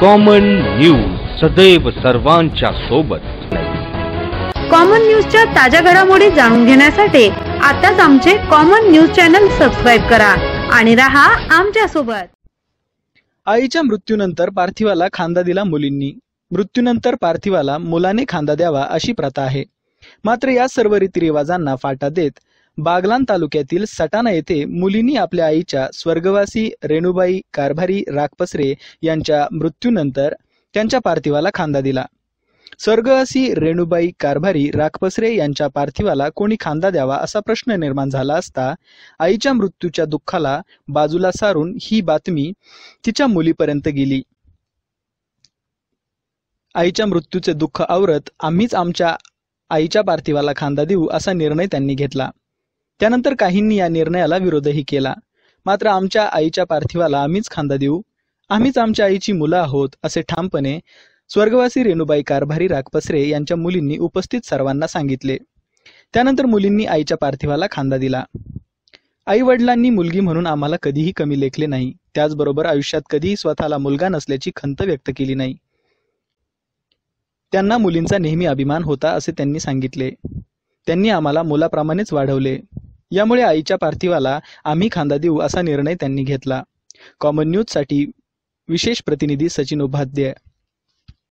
common news सदैव सर्वांच्या सोबत कॉमन न्यूजच्या ताज्या घडामोडी जाणून घेण्यासाठी आताच आमचे कॉमन न्यूज चॅनल सबस्क्राईब करा आणि राहा आमच्या सोबत आईच्या मृत्यूनंतर पार्थिवाला खांदा दिला मुलींनी मृत्यूनंतर पार्थिवाला मुलाने खांदा द्यावा अशी प्रथा आहे मात्र या सर्व रीतिरिवाजांना फाटा देत बागलान तालुक्यातील सटाणा येथे मुलींनी आपल्या आईच्या स्वर्गवासी रेणुबाई कारभारी राखपसरे यांच्या मृत्यूनंतर त्यांच्या पार्थिवाला खांदा दिला स्वर्गवासी रेणुबाई कारभारी राखपसरे यांच्या पार्थिवाला कोणी खांदा द्यावा असा प्रश्न निर्माण झाला असता आईच्या मृत्यूच्या दुःखाला बाजूला सारून ही बातमी तिच्या मुलीपर्यंत गेली आईच्या मृत्यूचे दुःख आवरत आम्हीच आमच्या आईच्या पार्थिवाला खांदा देऊ असा निर्णय त्यांनी घेतला त्यानंतर काहींनी या निर्णयाला विरोधही केला मात्र आमच्या आईच्या पार्थिवाला आम्हीच खांदा देऊ आम्हीच आमच्या आईची मुलं आहोत असे ठामपणे स्वर्गवासी रेणुबाई कारभारी रागपसरे यांच्या मुलींनी उपस्थित सर्वांना सांगितले त्यानंतर मुलींनी आईच्या पार्थिवाला खांदा दिला आई वडिलांनी मुलगी म्हणून आम्हाला कधीही कमी लेखले नाही त्याचबरोबर आयुष्यात कधीही स्वतःला मुलगा नसल्याची खंत व्यक्त केली नाही त्यांना मुलींचा नेहमी अभिमान होता असे त्यांनी सांगितले त्यांनी आम्हाला मुलाप्रमाणेच वाढवले यामुळे आईच्या पार्थिवाला आम्ही खांदा देऊ असा निर्णय त्यांनी घेतला कॉमन न्यूज साठी विशेष प्रतिनिधी सचिन उपाध्याय